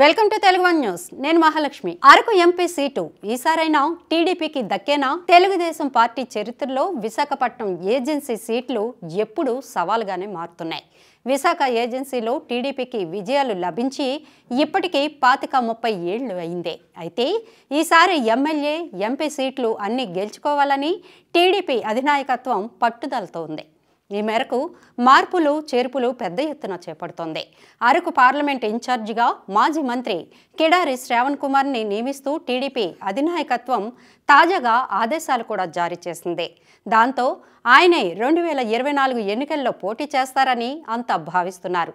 welcome to Telugu one news నేను Mahalakshmi Araku MP seat ఈసారైనా టీడీపీకి దక్కేనా తెలుగుదేశం పార్టీ చరిత్రలో విశాఖపట్నం ఏజెన్సీ సీట్లు ఎప్పుడూ సవాల్గానే మారుతున్నాయి విశాఖ ఏజెన్సీలో టీడీపీకి విజయాలు లభించి ఇప్పటికీ పాతిక ముప్పై ఏళ్ళు అయిందే అయితే ఈసారి ఎమ్మెల్యే ఎంపీ సీట్లు అన్ని గెలుచుకోవాలని టీడీపీ అధినాయకత్వం పట్టుదలతో ఉంది ఈ మేరకు మార్పులు చేర్పులు పెద్ద ఎత్తున చేపడుతోంది అరకు పార్లమెంట్ ఇన్ఛార్జిగా మాజీ మంత్రి కిడారి శ్రావణ్ కుమార్ని నియమిస్తూ టీడీపీ అధినాయకత్వం తాజాగా ఆదేశాలు కూడా జారీ చేసింది దాంతో ఆయనే రెండు వేల ఇరవై నాలుగు ఎన్నికల్లో పోటీ చేస్తారని అంతా భావిస్తున్నారు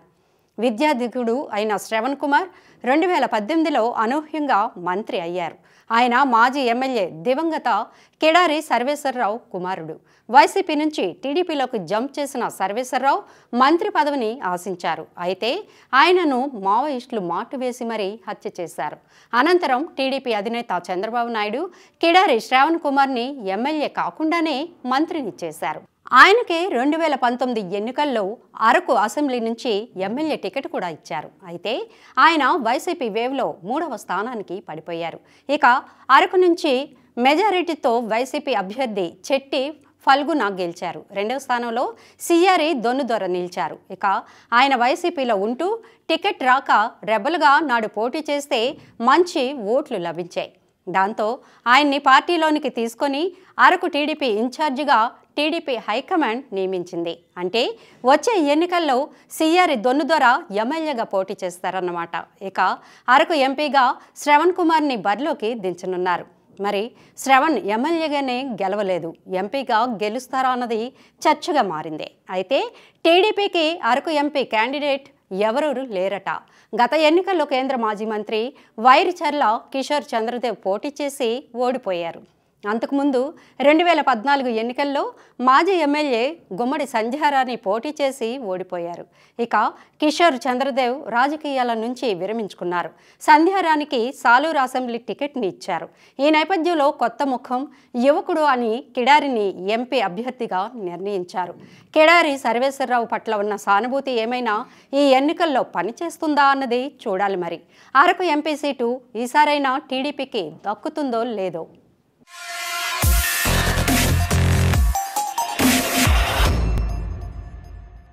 విద్యాధికుడు అయిన శ్రవణ్ కుమార్ రెండు వేల పద్దెనిమిదిలో అనూహ్యంగా మంత్రి అయ్యారు ఆయన మాజీ ఎమ్మెల్యే దివంగత కెడారి సర్వేశ్వరరావు కుమారుడు వైసీపీ నుంచి టీడీపీలోకి జంప్ చేసిన సర్వేశ్వరరావు మంత్రి పదవిని ఆశించారు అయితే ఆయనను మావోయిస్టులు మాటు వేసి మరీ హత్య చేశారు అనంతరం టీడీపీ అధినేత చంద్రబాబు నాయుడు కిడారి శ్రావణ్ కుమార్ని ఎమ్మెల్యే కాకుండానే మంత్రిని చేశారు ఆయనకి రెండు వేల పంతొమ్మిది ఎన్నికల్లో అరకు అసెంబ్లీ నుంచి ఎమ్మెల్యే టికెట్ కూడా ఇచ్చారు అయితే ఆయన వైసీపీ వేవ్లో మూడవ స్థానానికి పడిపోయారు ఇక అరకు నుంచి మెజారిటీతో వైసీపీ అభ్యర్థి చెట్టి ఫల్గున గెలిచారు రెండవ స్థానంలో సిఆర్ఏ దొన్నుదొర నిలిచారు ఇక ఆయన వైసీపీలో ఉంటూ టికెట్ రాక రెబల్గా నాడు పోటీ చేస్తే మంచి ఓట్లు లభించాయి దాంతో ఆయన్ని పార్టీలోనికి తీసుకొని అరకు టీడీపీ ఇన్ఛార్జిగా టీడీపీ హైకమాండ్ నియమించింది అంటే వచ్చే ఎన్నికల్లో సిఆర్ ద్వారా ఎమ్మెల్యేగా పోటీ చేస్తారన్నమాట ఇక అరకు ఎంపీగా శ్రవణ్ కుమార్ని బరిలోకి దించనున్నారు మరి శ్రవణ్ ఎమ్మెల్యేగానే గెలవలేదు ఎంపీగా గెలుస్తారా అన్నది చర్చగా మారింది అయితే టీడీపీకి అరకు ఎంపీ క్యాండిడేట్ ఎవరూ లేరట గత ఎన్నికల్లో కేంద్ర మాజీ మంత్రి వైరిచర్ల కిషోర్ చంద్రదేవ్ పోటీ చేసి ఓడిపోయారు అంతకుముందు రెండు వేల పద్నాలుగు ఎన్నికల్లో మాజీ ఎమ్మెల్యే గుమ్మడి సంధ్యారాణి పోటీ చేసి ఓడిపోయారు ఇక కిషోర్ చంద్రదేవ్ రాజకీయాల నుంచి విరమించుకున్నారు సంధ్యారానికి సాలూరు అసెంబ్లీ టికెట్ని ఇచ్చారు ఈ నేపథ్యంలో కొత్త ముఖం యువకుడు అని కిడారిని ఎంపీ అభ్యర్థిగా నిర్ణయించారు కిడారి సర్వేశ్వరరావు పట్ల ఉన్న సానుభూతి ఏమైనా ఈ ఎన్నికల్లో పనిచేస్తుందా అన్నది చూడాలి మరి అరకు ఎంపీ సీటు ఈసారైనా టీడీపీకి దక్కుతుందో లేదో